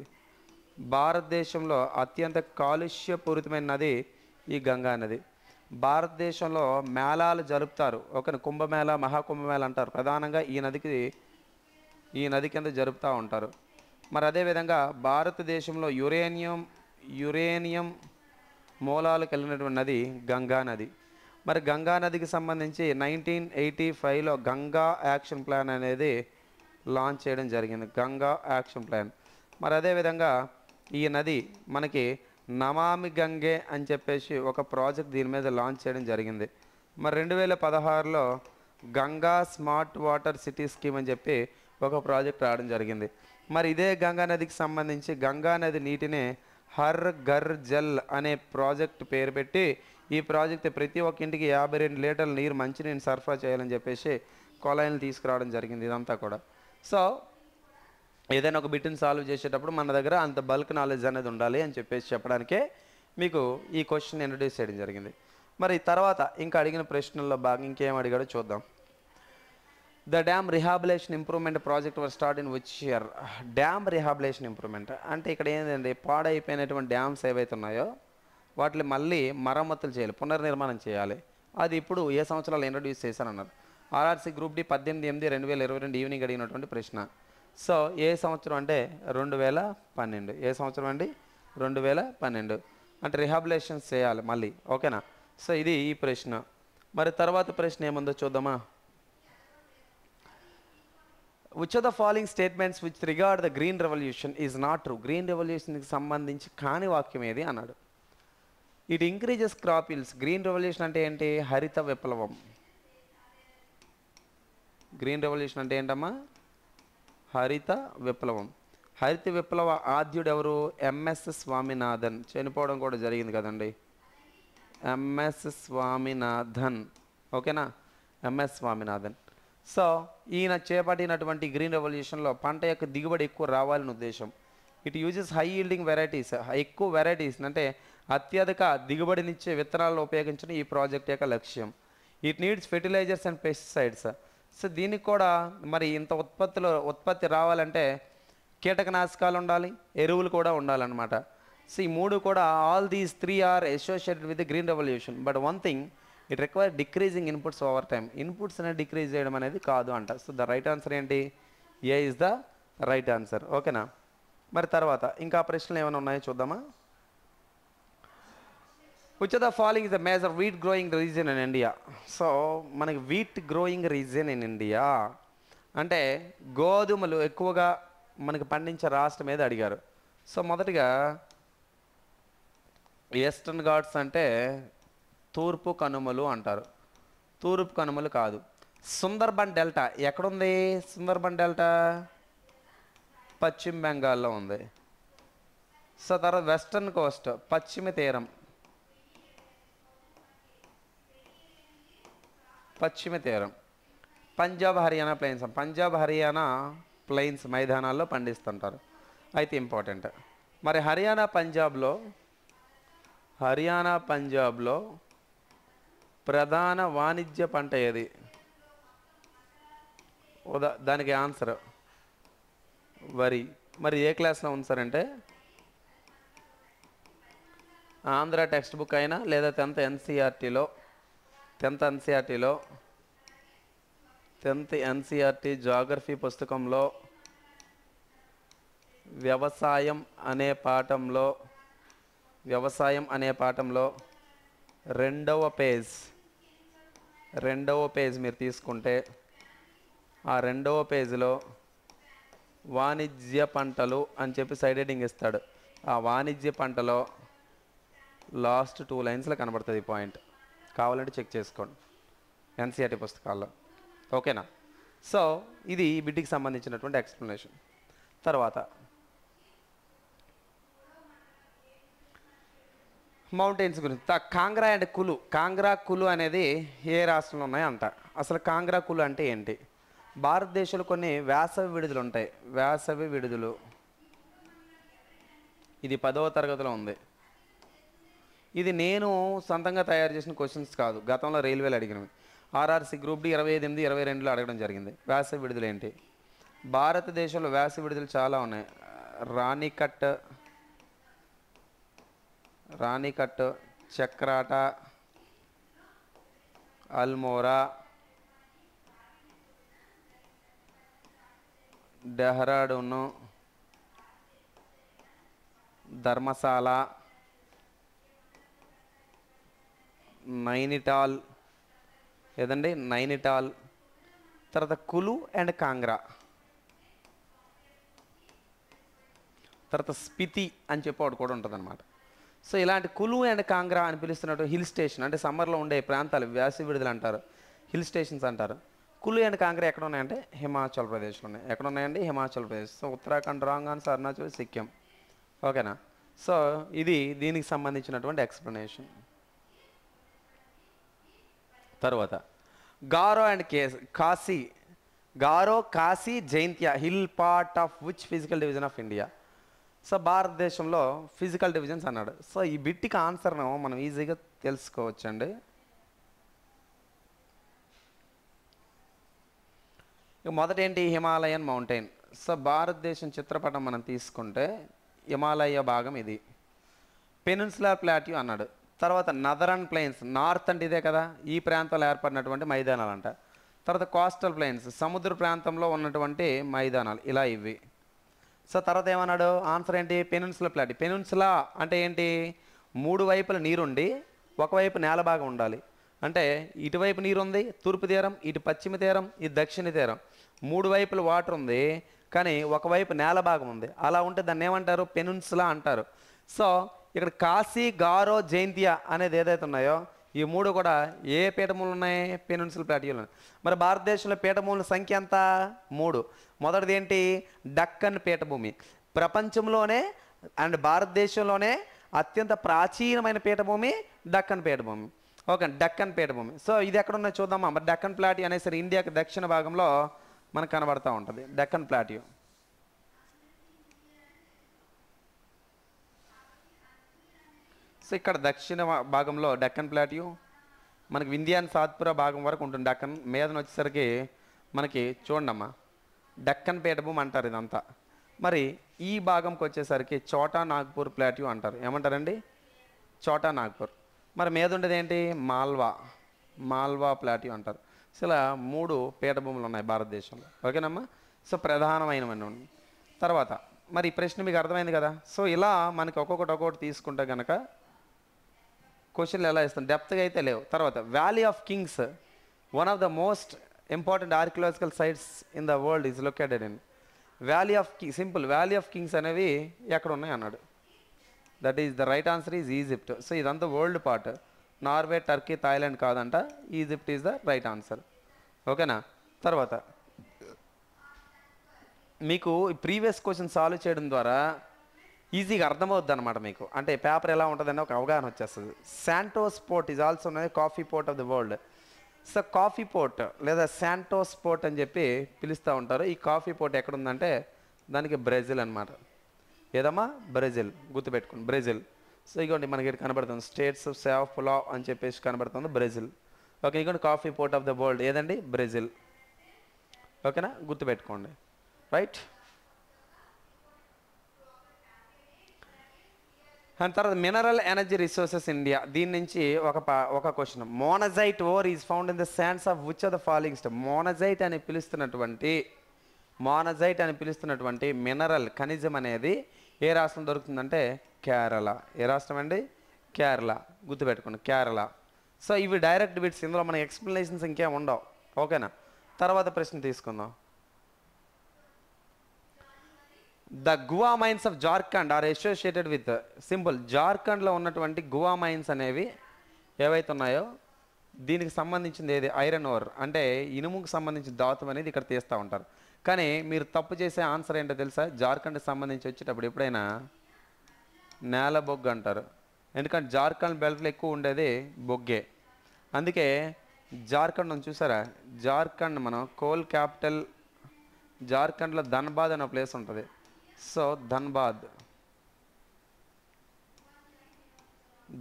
భారతదేశంలో అత్యంత కాలుష్యపూరితమైన నది ఈ గంగా నది భారతదేశంలో మేళాలు జరుపుతారు ఒక కుంభమేళ మహాకుంభమేళ అంటారు ప్రధానంగా ఈ నదికి ఈ నది కింద జరుపుతూ ఉంటారు మరి అదేవిధంగా భారతదేశంలో యురేనియం యురేనియం మూలాలకు వెళ్ళినటువంటి నది గంగా నది మరి గంగా నదికి సంబంధించి నైన్టీన్ ఎయిటీ ఫైవ్లో గంగా యాక్షన్ ప్లాన్ అనేది లాంచ్ చేయడం జరిగింది గంగా యాక్షన్ ప్లాన్ మరి అదేవిధంగా ఈ నది మనకి నమామి గంగే అని చెప్పేసి ఒక ప్రాజెక్ట్ దీని మీద లాంచ్ చేయడం జరిగింది మరి రెండు వేల పదహారులో Ganga smart water city scheme అని చెప్పి ఒక ప్రాజెక్ట్ రావడం జరిగింది మరి ఇదే గంగా నదికి సంబంధించి గంగా నది నీటిని హర్ గర్ జల్ అనే ప్రాజెక్ట్ పేరు పెట్టి ఈ ప్రాజెక్ట్ ప్రతి ఒక్క ఇంటికి యాభై రెండు లీటర్ల నీరు మంచినీరు సరఫరా చేయాలని చెప్పేసి కొలాయిలు తీసుకురావడం జరిగింది ఇదంతా కూడా సో ఏదైనా ఒక బిట్టును సాల్వ్ చేసేటప్పుడు మన దగ్గర అంత బల్క్ నాలెడ్జ్ అనేది ఉండాలి అని చెప్పేసి చెప్పడానికే మీకు ఈ క్వశ్చన్ ఇంట్రడ్యూస్ చేయడం జరిగింది మరి తర్వాత ఇంకా అడిగిన ప్రశ్నల్లో బాగా ఇంకేం అడిగాడో చూద్దాం the dam rehabilitation improvement project were start in which year dam rehabilitation improvement అంటే ఇక్కడ ఏంటండి పాడైపోయినటువంటి డ్యామ్స్ ఏవైతే ఉన్నాయో వాటిని మళ్ళీ మరమ్మతులు చేయాలి పునర్నిర్మాణం చేయాలి అది ఇప్పుడు ఏ సంవత్సరాలు ఇంట్రడ్యూస్ చేశానన్నారు ఆర్ఆర్సి గ్రూప్ డి పద్దెనిమిది ఎనిమిది రెండు వేల ఇరవై రెండు ఈవినింగ్ అడిగినటువంటి ప్రశ్న సో ఏ సంవత్సరం అంటే రెండు వేల పన్నెండు ఏ సంవత్సరం అండి రెండు వేల పన్నెండు అంటే రిహాబిలేషన్స్ చేయాలి మళ్ళీ ఓకేనా సో ఇది ఈ ప్రశ్న మరి తర్వాత ప్రశ్న ఏముందో చూద్దామా which are the following statements with regard the green revolution is not true green రెవల్యూషన్కి సంబంధించి కాని వాక్యం ఏది అన్నాడు it increases crop yields green revolution అంటే ఏంటి హరిత విప్లవం గ్రీన్ రెవల్యూషన్ అంటే ఏంటమ్మా హరిత విప్లవం హరిత విప్లవ ఆద్యుడు ఎవరు ఎంఎస్ స్వామినాథన్ చనిపోవడం కూడా జరిగింది కదండి ఎంఎస్ స్వామినాథన్ ఓకేనా ఎంఎస్ స్వామినాథన్ సో ఈయన చేపట్టినటువంటి గ్రీన్ రెవల్యూషన్లో పంట యొక్క దిగుబడి ఎక్కువ రావాలని ఉద్దేశం it uses high yielding varieties ఎక్కువ వెరైటీస్ అంటే అత్యధిక దిగుబడినిచ్చే విత్తనాలను ఉపయోగించడం ఈ ప్రాజెక్ట్ యొక్క లక్ష్యం it needs fertilizers and pesticides so దీనికి కూడా మరి ఇంత ఉత్పత్తులు ఉత్పత్తి రావాలంటే కీటకనాశకాలు ఉండాలి ఎరువులు కూడా ఉండాలన్నమాట సో ఈ మూడు కూడా all these three are associated with green revolution but one thing it require decreasing inputs over time inputs అనేది డిక్రీజ్ చేయడం అనేది కాదు అంట సో ద రైట్ ఆన్సర్ ఏంటి A is the right answer ఓకేనా మరి తర్వాత ఇంకా ప్రశ్నలు ఏమైనా ఉన్నాయో చూద్దామా which of the following is the major wheat growing region in India so మనకి wheat growing region in India అంటే గోధుమలు ఎక్కువగా మనకి పండించే రాష్ట్రం మీద అడిగారు సో మొదటిగా వెస్టర్న్ ఘాట్స్ అంటే తూర్పు కనుమలు అంటారు తూర్పు కనుమలు కాదు సుందర్బన్ డెల్టా ఎక్కడుంది సుందర్బన్ డెల్టా పశ్చిమ బెంగాల్లో ఉంది సో తర్వాత వెస్టర్న్ కోస్ట్ పశ్చిమ తీరం పశ్చిమ తీరం పంజాబ్ హర్యానా ప్లెయిన్స్ పంజాబ్ హర్యానా ప్లెయిన్స్ మైదానాల్లో పండిస్తుంటారు అయితే ఇంపార్టెంట్ మరి హర్యానా పంజాబ్లో హర్యానా పంజాబ్లో ప్రధాన వాణిజ్య పంట ఏది ఉదా దానికి ఆన్సర్ వరి మరి ఏ క్లాస్లో ఉంది సార్ అంటే ఆంధ్ర టెక్స్ట్ బుక్ అయినా లేదా టెన్త్ ఎన్సీఆర్టీలో టెన్త్ ఎన్సీఆర్టీలో టెన్త్ ఎన్సీఆర్టీ జాగ్రఫీ పుస్తకంలో వ్యవసాయం అనే పాఠంలో వ్యవసాయం అనే పాఠంలో రెండవ పేజ్ రెండవ పేజ్ మీరు తీసుకుంటే ఆ రెండవ పేజీలో వాణిజ్య పంటలు అని చెప్పి సైడ్ హెడింగ్ ఇస్తాడు ఆ వాణిజ్య పంటలో లాస్ట్ టూ లైన్స్లో కనబడుతుంది ఈ పాయింట్ కావాలంటే చెక్ చేసుకోండి ఎన్సీఆర్టీ పుస్తకాల్లో ఓకేనా సో ఇది బిడ్డికి సంబంధించినటువంటి ఎక్స్ప్లెనేషన్ తర్వాత మౌంటైన్స్ గురించి కాంగ్రా అండ్ కులు కాంగ్రా కులు అనేది ఏ రాష్ట్రంలో ఉన్నాయో అంట అసలు కాంగ్రా కులు అంటే ఏంటి భారతదేశంలో కొన్ని వేసవి విడుదలు ఉంటాయి వేసవి విడుదలు ఇది పదవ తరగతిలో ఉంది ఇది నేను సొంతంగా తయారు చేసిన క్వశ్చన్స్ కాదు గతంలో రైల్వేలు అడిగినవి ఆర్ఆర్సీ గ్రూప్ డి ఇరవై ఎనిమిది ఇరవై రెండులో అడగడం జరిగింది వేసవి విడుదల ఏంటి భారతదేశంలో వేసవి విడుదలు చాలా ఉన్నాయి రాణికట్ రాణికట్ చక్రాట అల్మోరా డెహ్రాడును ధర్మశాల నైనిటాల్ ఏదండి నైనిటాల్ తర్వాత కులు అండ్ కాంగ్రా తర్వాత స్పితి అని చెప్పి ఒకటి కూడా ఉంటుంది అనమాట సో ఇలాంటి కులు అండ్ కాంగ్రా అని పిలుస్తున్నట్టు హిల్ స్టేషన్ అంటే సమ్మర్లో ఉండే ప్రాంతాలు వ్యాసి విడుదల అంటారు హిల్ స్టేషన్స్ అంటారు కులు అండ్ కాంగ్రా ఎక్కడ ఉన్నాయంటే హిమాచల్ ప్రదేశ్లో ఉన్నాయి ఎక్కడ ఉన్నాయండి హిమాచల్ ప్రదేశ్ సో ఉత్తరాఖండ్ రాంగ్ అని అరుణాచల్ సిక్కిం ఓకేనా సో ఇది దీనికి సంబంధించినటువంటి ఎక్స్ప్లెనేషన్ తర్వాత గారో అండ్ కేస్ Khasi Garo Khasi Jaintia hill part of which physical division of India so భారతదేశంలో ఫిజికల్ డివిజన్స్ అన్నాడు సో ఈ బిట్టికి ఆన్సర్ను మనం ఈజీగా తెలుసుకోవచ్చండి మొదట ఏంటి హిమాలయన్ మౌంటైన్ సో భారతదేశం చిత్రపటం మనం తీసుకుంటే హిమాలయ భాగం ఇది పెనున్సులార్ ప్లాట్యూ అన్నాడు తర్వాత నదరన్ ప్లెయిన్స్ నార్త్ అండ్ ఇదే కదా ఈ ప్రాంతంలో ఏర్పడినటువంటి మైదానాలు అంట తర్వాత కోస్టల్ ప్లెయిన్స్ సముద్ర ప్రాంతంలో ఉన్నటువంటి మైదానాలు ఇలా ఇవి సో తర్వాత ఏమన్నాడు ఆన్సర్ ఏంటి పెనున్సుల ప్లాట్ పెనున్సులా అంటే ఏంటి మూడు వైపుల నీరుండి ఒకవైపు నేల బాగా ఉండాలి అంటే ఇటువైపు నీరుంది తూర్పు తీరం ఇటు పశ్చిమ తీరం ఇది దక్షిణ తీరం మూడు వైపుల వాటర్ ఉంది కానీ ఒకవైపు నేల భాగం ఉంది అలా ఉంటే దాన్ని ఏమంటారు పెనున్సులా అంటారు సో ఇక్కడ కాశీ గారో జైంతియా అనేది ఏదైతే ఉన్నాయో ఈ మూడు కూడా ఏ పీఠములు ఉన్నాయి పెనున్సుల ప్లాటియూలు మరి భారతదేశంలో పీఠములు సంఖ్య ఎంత మూడు మొదటిది ఏంటి డక్కన్ పీఠభూమి ప్రపంచంలోనే అండ్ భారతదేశంలోనే అత్యంత ప్రాచీనమైన పీఠభూమి డక్కన్ పీఠభూమి ఓకే డక్కన్ పీఠభూమి సో ఇది ఎక్కడ ఉన్నది చూద్దామా మరి డక్కన్ ప్లాటీ అనేసరి ఇండియాకి దక్షిణ భాగంలో మనకు కనబడుతూ ఉంటుంది డక్కన్ ప్లాటి సో ఇక్కడ దక్షిణ భాగంలో డక్కన్ ప్లాట్యూ మనకి వింధ్యాన్ సాత్పుర భాగం వరకు ఉంటుంది డక్కన్ మీదన వచ్చేసరికి మనకి అమ్మా డక్కన్ పీఠభూమి అంటారు ఇదంతా మరి ఈ భాగంకి వచ్చేసరికి చోటా నాగ్పూర్ ప్లాట్యూ అంటారు ఏమంటారండి చోటా నాగ్పూర్ మరి మీద ఉండేది ఏంటి మాల్వా మాల్వా ప్లాట్యూ అంటారు సో ఇలా మూడు పీఠభూములు ఉన్నాయి భారతదేశంలో ఓకేనమ్మా సో ప్రధానమైనవన్నీ తర్వాత మరి ఈ ప్రశ్న మీకు అర్థమైంది కదా సో ఇలా మనకి ఒక్కొక్కటి ఒక్కొక్కటి తీసుకుంటే కనుక క్వశ్చన్లు ఎలా ఇస్తాం డెప్త్గా అయితే లేవు తర్వాత valley of kings one of the most important archaeological sites in the world is located in valley of king simple valley of kings అనేవి ఎక్కడ ఉన్నాయి అన్నాడు that is the right answer is Egypt so ఇదంతా world part Norway Turkey Thailand కాదంట Egypt is the right answer ఓకేనా తర్వాత మీకు previous question solve చేయడం ద్వారా ఈజీగా అర్థమవుద్ది అనమాట మీకు అంటే పేపర్ ఎలా ఉంటుందని ఒక అవగాహన వచ్చేస్తుంది Santos port is also coffee port of the world so coffee port లేదా శాంటోస్ పోర్ట్ అని చెప్పి పిలుస్తూ ఉంటారు ఈ కాఫీ పోర్ట్ ఎక్కడుందంటే దానికి బ్రెజిల్ అనమాట ఏదమ్మా బ్రెజిల్ గుర్తుపెట్టుకోండి బ్రెజిల్ సో ఇగోండి మనకి ఇక్కడ కనబడుతుంది స్టేట్స్ ఆఫ్ సేఫ్ లా అని చెప్పేసి కనబడుతుంది బ్రెజిల్ ఓకే ఇగోండి coffee port of the world ఏదండి బ్రెజిల్ ఓకేనా గుర్తుపెట్టుకోండి రైట్ అండ్ తర్వాత మినరల్ ఎనర్జీ రిసోర్సెస్ ఇండియా దీని నుంచి ఒక ఒక question monazite ore is found in the sands of which of the following state monazite అని పిలుస్తున్నటువంటి మోనజైట్ అని పిలుస్తున్నటువంటి మినరల్ ఖనిజం అనేది ఏ రాష్ట్రం దొరుకుతుందంటే కేరళ ఏ రాష్ట్రం అండి కేరళ గుర్తుపెట్టుకోండి కేరళ సో ఇవి డైరెక్ట్ బిట్స్ ఇందులో మన ఎక్స్ప్లెనేషన్స్ ఇంకేం ఉండవు ఓకేనా తర్వాత ప్రశ్న తీసుకుందాం the Gua mines of Jharkhand are associated with simple జార్ఖండ్లో ఉన్నటువంటి గువా మైన్స్ అనేవి ఏవైతే ఉన్నాయో దీనికి సంబంధించింది ఏది ఐరన్ ఓర్ అంటే ఇనుముకు సంబంధించిన దాతం అనేది ఇక్కడ తీస్తూ ఉంటారు కానీ మీరు తప్పు చేసే ఆన్సర్ ఏంటో తెలుసా జార్ఖండ్కి సంబంధించి వచ్చేటప్పుడు ఎప్పుడైనా నేల బొగ్గు అంటారు ఎందుకంటే జార్ఖండ్ బెల్ట్లో ఎక్కువ ఉండేది బొగ్గే అందుకే జార్ఖండ్ చూసారా జార్ఖండ్ మనం కోల్ క్యాపిటల్ జార్ఖండ్లో ధన్బాద్ అనే ప్లేస్ ఉంటుంది సో ధన్బాద్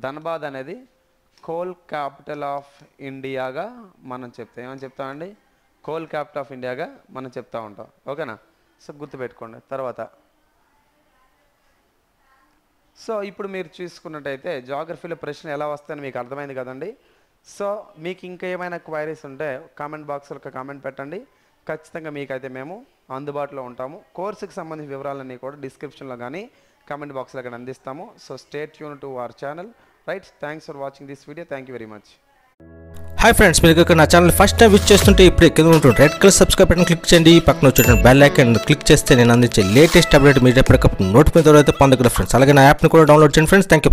ధన్బాద్ అనేది కోల్ క్యాపిటల్ ఆఫ్ ఇండియాగా మనం చెప్తాం ఏమని చెప్తామండి కోల్ క్యాపిటల్ ఆఫ్ ఇండియాగా మనం చెప్తా ఉంటాం ఓకేనా సో గుర్తుపెట్టుకోండి తర్వాత సో ఇప్పుడు మీరు చూసుకున్నట్టయితే జాగ్రఫీలో ప్రశ్న ఎలా వస్తాయని మీకు అర్థమైంది కదండి సో మీకు ఇంకా ఏమైనా క్వైరీస్ ఉంటే కామెంట్ బాక్స్లో ఒక కామెంట్ పెట్టండి ఖచ్చితంగా మీకైతే మేము అందుబాటులో ఉంటాము కోర్సుకి సంబంధించిన వివరాలన్నీ కూడా డిస్క్రిప్షన్లో కానీ కామెంట్ బాక్స్లో కానీ అందిస్తాము సో స్టేట్ యూన్ to our channel right thanks for watching this video thank you very much hi friends మీరు నా ఛానల్ ఫస్ట్ టైం విచ్ చేస్తుంటే ఇప్పుడు కింద ఉంటుంది red colour subscribe button click చేయండి పక్కన వచ్చేటువంటి బెల్ ఐకన్ క్లిక్ చేస్తే నేను అందించే లేటెస్ట్ అప్డేట్ మీరు ఎప్పటికప్పుడు నోటిఫికేషన్ అయితే పొందగల ఫ్రెండ్స్ అలాగే నా యాప్ని కూడా డౌన్లోడ్ చేయండి ఫ్రెండ్స్ థ్యాంక్ యూ